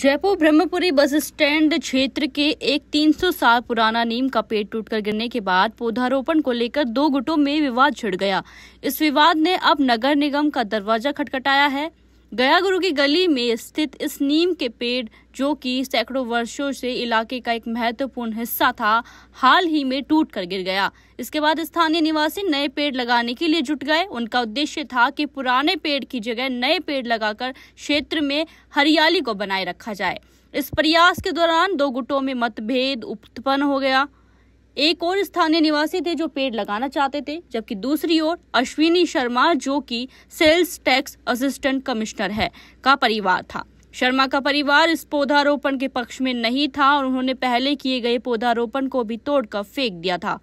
Jaipur Brahmpuri bus stand क्षेत्र के एक 300 साल पुराना नीम का पेड़ टूटकर गिरने के बाद पौधारोपण को लेकर दो गुटों में विवाद छिड़ गया इस विवाद ने अब नगर निगम का दरवाजा खटखटाया है गया गुरु की गली में स्थित इस नीम के पेड़ जो कि सैकड़ों वर्षों से इलाके का एक महत्वपूर्ण हिस्सा था हाल ही में टूट कर गिर गया इसके बाद स्थानीय निवासी नए पेड़ लगाने के लिए जुट गए उनका उद्देश्य था कि पुराने पेड़ की जगह नए पेड़ लगाकर क्षेत्र में हरियाली को बनाए रखा जाए इस प्रयास के दौरान दो गुटों में मतभेद उत्पन्न हो गया एक और स्थानीय निवासी थे जो पेड़ लगाना चाहते थे जबकि दूसरी ओर अश्विनी शर्मा जो कि सेल्स टैक्स असिस्टेंट कमिश्नर है का परिवार था शर्मा का परिवार इस पौधारोपण के पक्ष में नहीं था और उन्होंने पहले किए गए पौधारोपण को भी तोड़कर फेंक दिया था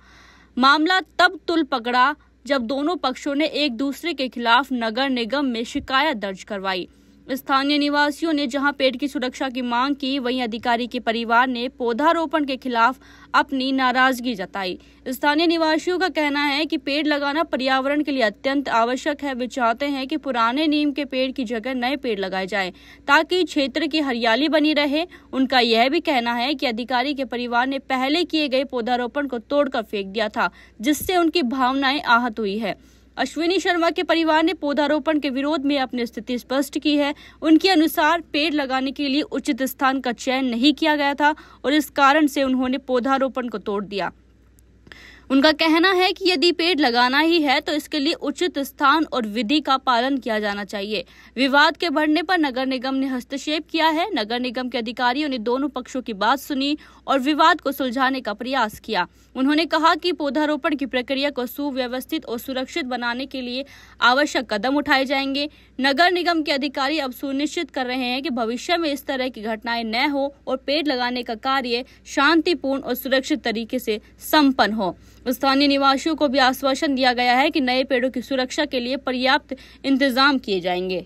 मामला तब तुल पकड़ा जब दोनों पक्षों ने एक दूसरे के खिलाफ नगर निगम में शिकायत दर्ज करवाई स्थानीय निवासियों ने जहां पेड़ की सुरक्षा की मांग की वहीं अधिकारी के परिवार ने पौधारोपण के खिलाफ अपनी नाराजगी जताई स्थानीय निवासियों का कहना है कि पेड़ लगाना पर्यावरण के लिए अत्यंत आवश्यक है वे चाहते हैं कि पुराने नीम के पेड़ की जगह नए पेड़ लगाए जाए ताकि क्षेत्र की हरियाली बनी रहे उनका यह भी कहना है की अधिकारी के परिवार ने पहले किए गए पौधारोपण को तोड़कर फेंक दिया था जिससे उनकी भावनाएं आहत हुई है अश्विनी शर्मा के परिवार ने पौधारोपण के विरोध में अपनी स्थिति स्पष्ट की है उनके अनुसार पेड़ लगाने के लिए उचित स्थान का चयन नहीं किया गया था और इस कारण से उन्होंने पौधारोपण को तोड़ दिया उनका कहना है कि यदि पेड़ लगाना ही है तो इसके लिए उचित स्थान और विधि का पालन किया जाना चाहिए विवाद के बढ़ने पर नगर निगम ने हस्तक्षेप किया है नगर निगम के अधिकारियों ने दोनों पक्षों की बात सुनी और विवाद को सुलझाने का प्रयास किया उन्होंने कहा कि पौधारोपण की प्रक्रिया को सुव्यवस्थित और सुरक्षित बनाने के लिए आवश्यक कदम उठाए जाएंगे नगर निगम के अधिकारी अब सुनिश्चित कर रहे हैं कि भविष्य में इस तरह की घटनाएं न हो और पेड़ लगाने का कार्य शांतिपूर्ण और सुरक्षित तरीके से संपन्न हो स्थानीय निवासियों को भी आश्वासन दिया गया है कि नए पेड़ों की सुरक्षा के लिए पर्याप्त इंतजाम किए जाएंगे